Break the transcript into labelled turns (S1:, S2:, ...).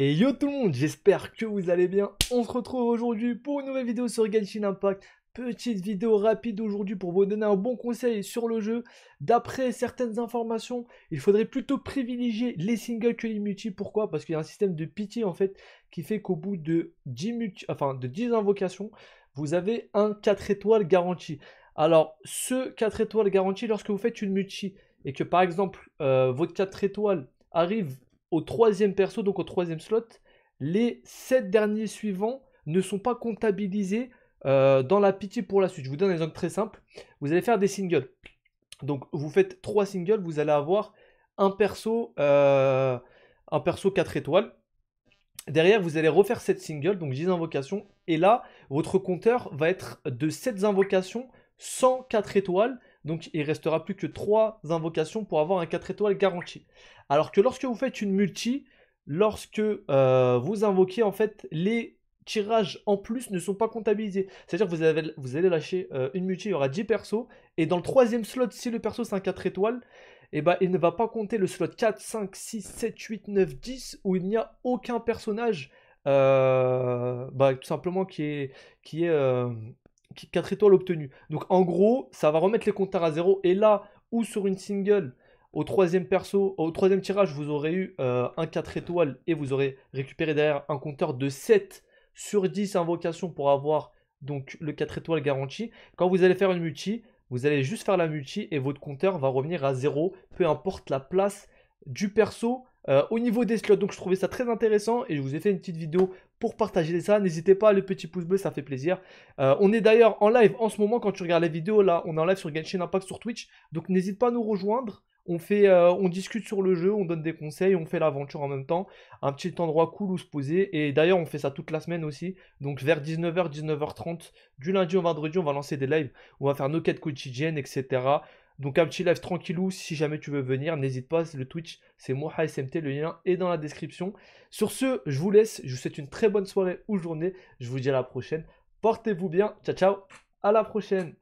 S1: Et yo tout le monde, j'espère que vous allez bien. On se retrouve aujourd'hui pour une nouvelle vidéo sur Genshin Impact. Petite vidéo rapide aujourd'hui pour vous donner un bon conseil sur le jeu. D'après certaines informations, il faudrait plutôt privilégier les singles que les multi. Pourquoi Parce qu'il y a un système de pitié en fait qui fait qu'au bout de 10, multi... enfin, de 10 invocations, vous avez un 4 étoiles garanti. Alors, ce 4 étoiles garanti, lorsque vous faites une multi et que par exemple euh, votre 4 étoiles arrive au troisième perso, donc au troisième slot, les 7 derniers suivants ne sont pas comptabilisés euh, dans la pitié pour la suite. Je vous donne un exemple très simple. Vous allez faire des singles. Donc vous faites trois singles, vous allez avoir un perso, euh, un perso 4 étoiles. Derrière, vous allez refaire cette singles, donc 10 invocations. Et là, votre compteur va être de sept invocations, sans 4 étoiles. Donc il restera plus que 3 invocations pour avoir un 4 étoiles garanti. Alors que lorsque vous faites une multi, lorsque euh, vous invoquez en fait les tirages en plus ne sont pas comptabilisés. C'est-à-dire que vous, avez, vous allez lâcher euh, une multi, il y aura 10 persos, et dans le troisième slot, si le perso c'est un 4 étoiles, eh ben, il ne va pas compter le slot 4, 5, 6, 7, 8, 9, 10, où il n'y a aucun personnage euh, bah, tout simplement qui est, qui est 4 étoiles obtenues. Donc en gros, ça va remettre les compteurs à zéro. Et là, ou sur une single, au troisième perso, euh, au troisième tirage, vous aurez eu euh, un 4 étoiles et vous aurez récupéré derrière un compteur de 7 sur 10 invocations pour avoir donc le 4 étoiles garanti. Quand vous allez faire une multi, vous allez juste faire la multi et votre compteur va revenir à 0, peu importe la place du perso euh, au niveau des slots, donc je trouvais ça très intéressant et je vous ai fait une petite vidéo pour partager ça. N'hésitez pas, le petit pouce bleu, ça fait plaisir. Euh, on est d'ailleurs en live en ce moment quand tu regardes la vidéo là, on est en live sur Genshin Impact sur Twitch, donc n'hésite pas à nous rejoindre. On, fait, euh, on discute sur le jeu, on donne des conseils, on fait l'aventure en même temps. Un petit endroit cool où se poser. Et d'ailleurs, on fait ça toute la semaine aussi. Donc vers 19h, 19h30, du lundi au vendredi, on va lancer des lives. On va faire nos quêtes quotidiennes, etc. Donc un petit live tranquillou, si jamais tu veux venir, n'hésite pas, le Twitch, c'est moi SMT, le lien est dans la description. Sur ce, je vous laisse, je vous souhaite une très bonne soirée ou journée, je vous dis à la prochaine, portez-vous bien, ciao ciao, à la prochaine